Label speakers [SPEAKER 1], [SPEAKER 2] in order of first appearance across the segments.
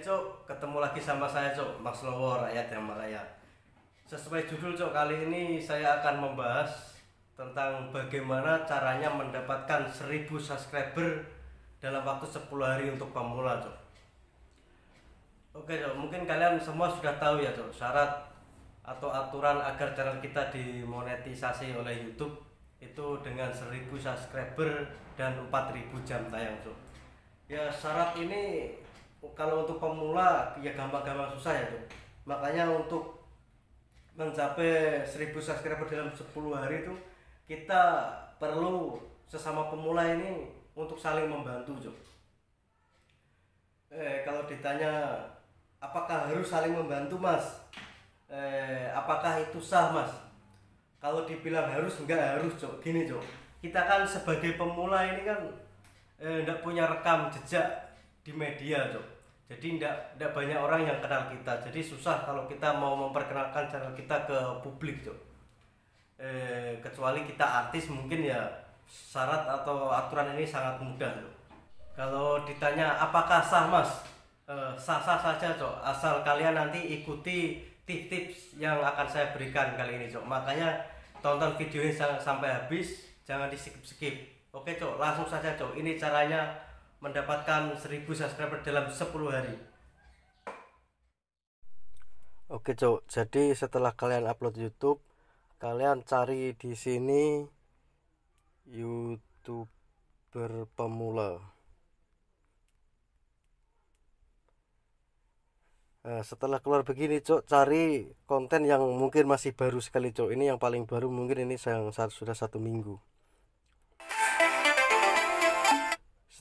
[SPEAKER 1] Cok, ketemu lagi sama saya Cok, Mas Lowo Rakyat yang Merakyat Sesuai judul Cok, kali ini saya akan membahas tentang bagaimana caranya mendapatkan 1000 subscriber dalam waktu 10 hari untuk pemula Cok Oke Cok, mungkin kalian semua sudah tahu ya Cok, syarat atau aturan agar channel kita dimonetisasi oleh YouTube itu dengan 1000 subscriber dan 4000 jam tayang Cok Ya syarat ini kalau untuk pemula ya gampang-gampang susah ya tuh makanya untuk mencapai 1000 subscriber dalam 10 hari itu kita perlu sesama pemula ini untuk saling membantu Jok. Eh, kalau ditanya apakah harus saling membantu mas eh, apakah itu sah mas kalau dibilang harus enggak harus cok. gini cok. kita kan sebagai pemula ini kan eh, enggak punya rekam jejak di media cok jadi tidak ndak banyak orang yang kenal kita jadi susah kalau kita mau memperkenalkan channel kita ke publik cok eh, kecuali kita artis mungkin ya syarat atau aturan ini sangat mudah cok kalau ditanya apakah sah mas eh, sah sah saja cok asal kalian nanti ikuti tips-tips yang akan saya berikan kali ini cok makanya tonton video ini sampai habis jangan di skip skip oke cok langsung saja cok ini caranya mendapatkan 1000 subscriber dalam 10 hari Oke cok, jadi setelah kalian upload YouTube, kalian cari di sini youtuber pemula. Nah, setelah keluar begini cok, cari konten yang mungkin masih baru sekali cok. Ini yang paling baru mungkin ini yang sudah satu minggu.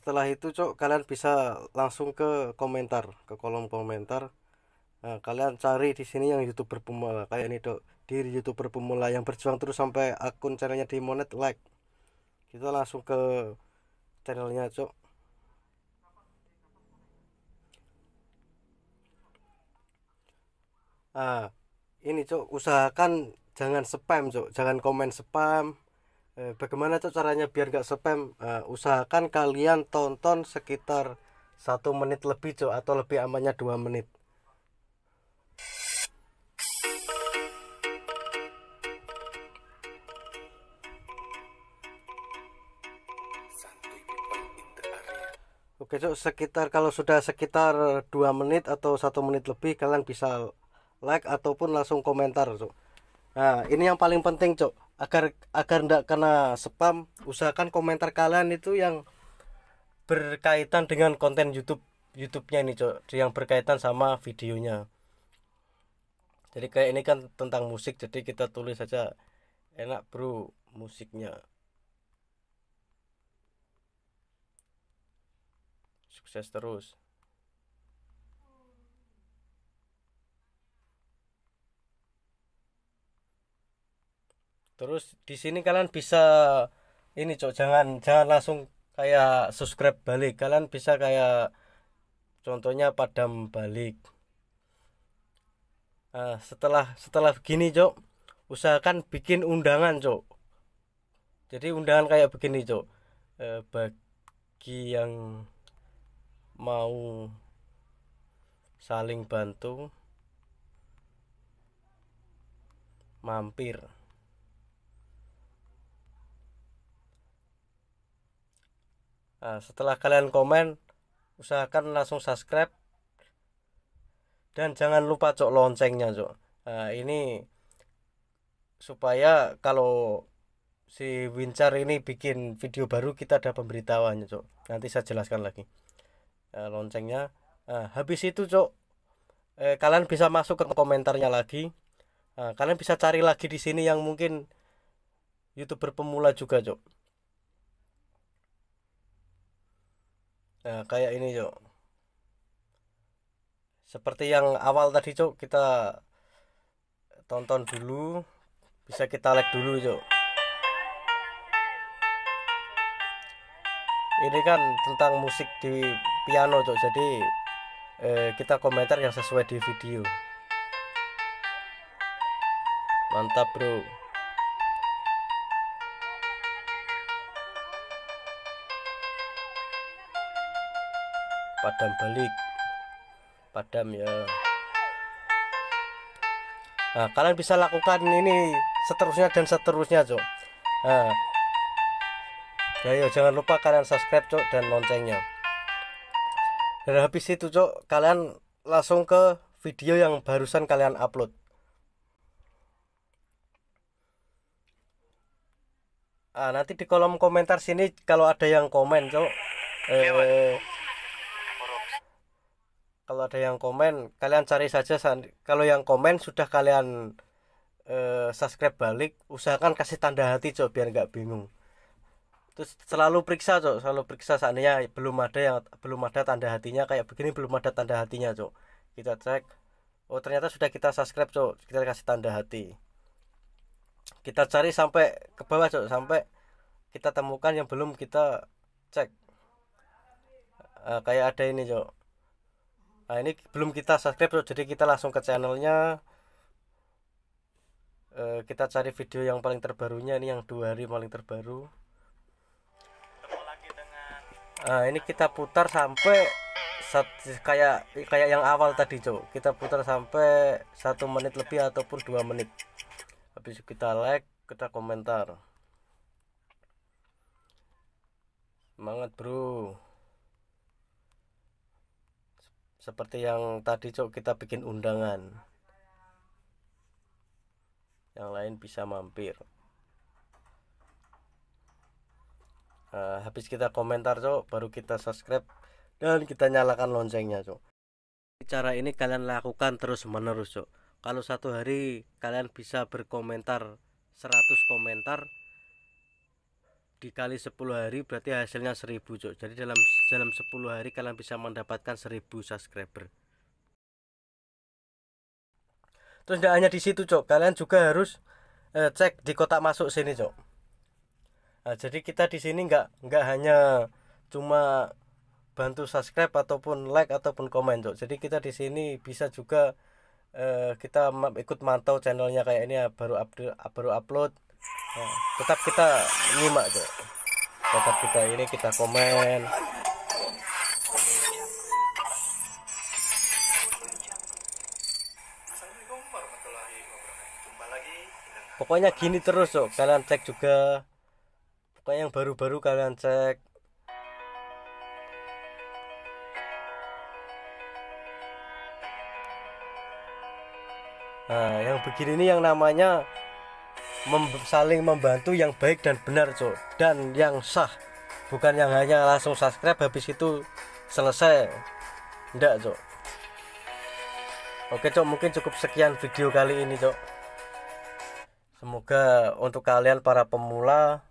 [SPEAKER 1] setelah itu cok kalian bisa langsung ke komentar ke kolom komentar nah, kalian cari di sini yang youtuber pemula kayak ini dok diri youtuber pemula yang berjuang terus sampai akun channelnya di monet like kita langsung ke channelnya cok ah ini cok usahakan jangan spam cok jangan komen spam Eh, bagaimana tuh caranya biar nggak spam uh, usahakan kalian tonton sekitar satu menit lebih cok atau lebih amannya dua menit Oke cok sekitar kalau sudah sekitar dua menit atau satu menit lebih kalian bisa like ataupun langsung komentar cok. Nah ini yang paling penting cok agar agar tidak kena spam usahakan komentar kalian itu yang berkaitan dengan konten YouTube YouTube-nya ini cok yang berkaitan sama videonya jadi kayak ini kan tentang musik jadi kita tulis saja enak bro musiknya sukses terus terus di sini kalian bisa ini cok jangan jangan langsung kayak subscribe balik kalian bisa kayak contohnya padam balik nah, setelah setelah begini cok usahakan bikin undangan cok jadi undangan kayak begini cok eh, bagi yang mau saling bantu mampir Nah, setelah kalian komen, usahakan langsung subscribe dan jangan lupa cok loncengnya cok. Nah, ini supaya kalau si Wincar ini bikin video baru kita ada pemberitahuannya cok. Nanti saya jelaskan lagi. Nah, loncengnya. Nah, habis itu cok, eh, kalian bisa masuk ke komentarnya lagi. Nah, kalian bisa cari lagi di sini yang mungkin youtuber pemula juga cok Nah, kayak ini, Cok. Seperti yang awal tadi, Cok, kita tonton dulu. Bisa kita like dulu, Cok. Ini kan tentang musik di piano, Cok. Jadi eh, kita komentar yang sesuai di video. Mantap, Bro. padam balik padam ya nah, kalian bisa lakukan ini seterusnya dan seterusnya cok nah, ayo ya, ya, jangan lupa kalian subscribe cok dan loncengnya dan habis itu cok kalian langsung ke video yang barusan kalian upload ah nanti di kolom komentar sini kalau ada yang komen cok iya, eh, kalau ada yang komen kalian cari saja kalau yang komen sudah kalian eh, subscribe balik usahakan kasih tanda hati cok biar nggak bingung terus selalu periksa cok selalu periksa seandainya belum ada yang belum ada tanda hatinya kayak begini belum ada tanda hatinya cok kita cek oh ternyata sudah kita subscribe cok kita kasih tanda hati kita cari sampai ke bawah cok sampai kita temukan yang belum kita cek uh, kayak ada ini cok nah ini belum kita subscribe jadi kita langsung ke channelnya e, kita cari video yang paling terbarunya ini yang dua hari paling terbaru nah ini kita putar sampai sat, kayak kayak yang awal tadi cok kita putar sampai satu menit lebih ataupun dua menit habis kita like kita komentar semangat bro seperti yang tadi cok kita bikin undangan yang lain bisa mampir nah, habis kita komentar cok baru kita subscribe dan kita nyalakan loncengnya cok cara ini kalian lakukan terus menerus cok kalau satu hari kalian bisa berkomentar 100 komentar dikali 10 hari berarti hasilnya 1000 cok jadi dalam dalam 10 hari kalian bisa mendapatkan 1000 subscriber terus tidak hanya di situ cok kalian juga harus eh, cek di kotak masuk sini cok nah, jadi kita di sini nggak nggak hanya cuma bantu subscribe ataupun like ataupun komen cok jadi kita di sini bisa juga eh, kita ikut mantau channelnya kayak ini ya baru update baru upload ya, tetap kita nyimak aja tetap kita ini kita komen pokoknya gini terus so. kalian cek juga pokoknya yang baru-baru kalian cek Nah, yang begini ini yang namanya mem saling membantu yang baik dan benar cok dan yang sah bukan yang hanya langsung subscribe habis itu selesai ndak cok oke cok mungkin cukup sekian video kali ini cok semoga untuk kalian para pemula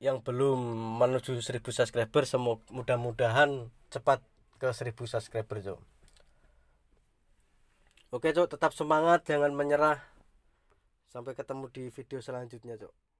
[SPEAKER 1] yang belum menuju 1000 subscriber semoga mudah-mudahan cepat ke 1000 subscriber cok oke cok tetap semangat jangan menyerah Sampai ketemu di video selanjutnya, Cok.